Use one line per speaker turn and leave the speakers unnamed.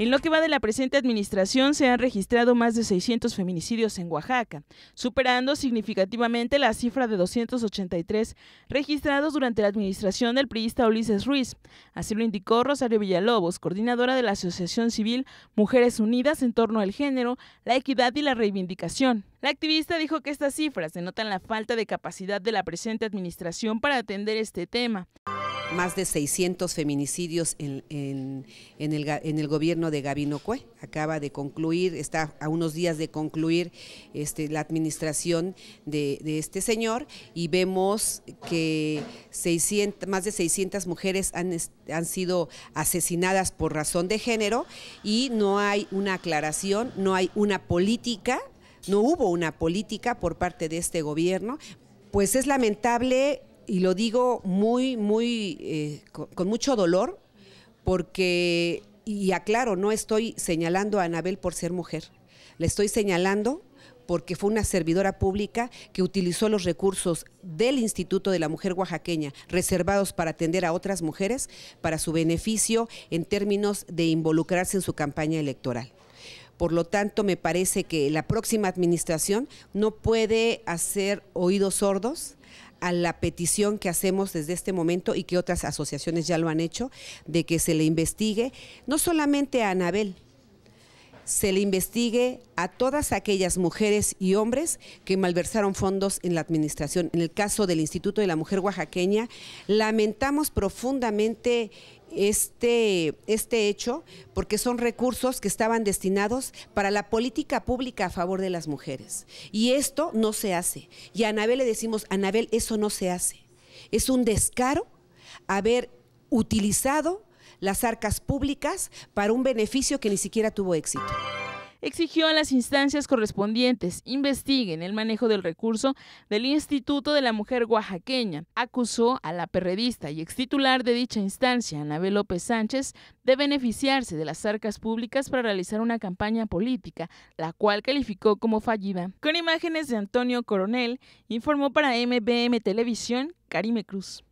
En lo que va de la presente administración se han registrado más de 600 feminicidios en Oaxaca, superando significativamente la cifra de 283 registrados durante la administración del priista Ulises Ruiz. Así lo indicó Rosario Villalobos, coordinadora de la Asociación Civil Mujeres Unidas en torno al género, la
equidad y la reivindicación.
La activista dijo que estas cifras denotan la falta de capacidad de la presente administración para atender este tema
más de 600 feminicidios en, el, gobierno de Gabino Cue. Acaba de concluir, está a unos días de concluir este, la administración de, este señor y vemos que 600, más de 600 mujeres han, han sido asesinadas por razón de género y no hay una aclaración, no hay una política. No hubo una política por parte de este gobierno pues es lamentable y lo digo muy, muy, eh, con, con, mucho dolor, porque, y aclaro, no estoy señalando a Anabel por ser mujer, le estoy señalando porque fue una servidora pública que utilizó los recursos del Instituto de la Mujer Oaxaqueña reservados para atender a otras mujeres para su beneficio en términos de involucrarse en su campaña electoral. Por lo tanto, me parece que la próxima administración no puede hacer oídos sordos a la petición que hacemos desde este momento y que otras asociaciones ya lo han hecho, de que se le investigue, no solamente a Anabel, se le investigue a todas aquellas mujeres y hombres que malversaron fondos en la administración. En el caso del Instituto de la Mujer Oaxaqueña, lamentamos profundamente este, este hecho porque son recursos que estaban destinados para la política pública a favor de las mujeres. Y esto no se hace. Y a Anabel le decimos, Anabel, eso no se hace. Es un descaro haber utilizado las arcas públicas para un beneficio que ni siquiera tuvo éxito
exigió a las instancias correspondientes investiguen el manejo del recurso del Instituto de la Mujer Oaxaqueña. Acusó a la perredista y extitular de dicha instancia, Anabel López Sánchez, de beneficiarse de las arcas públicas para realizar una campaña política, la cual calificó como fallida. Con imágenes de Antonio Coronel, informó para MBM Televisión Karime Cruz.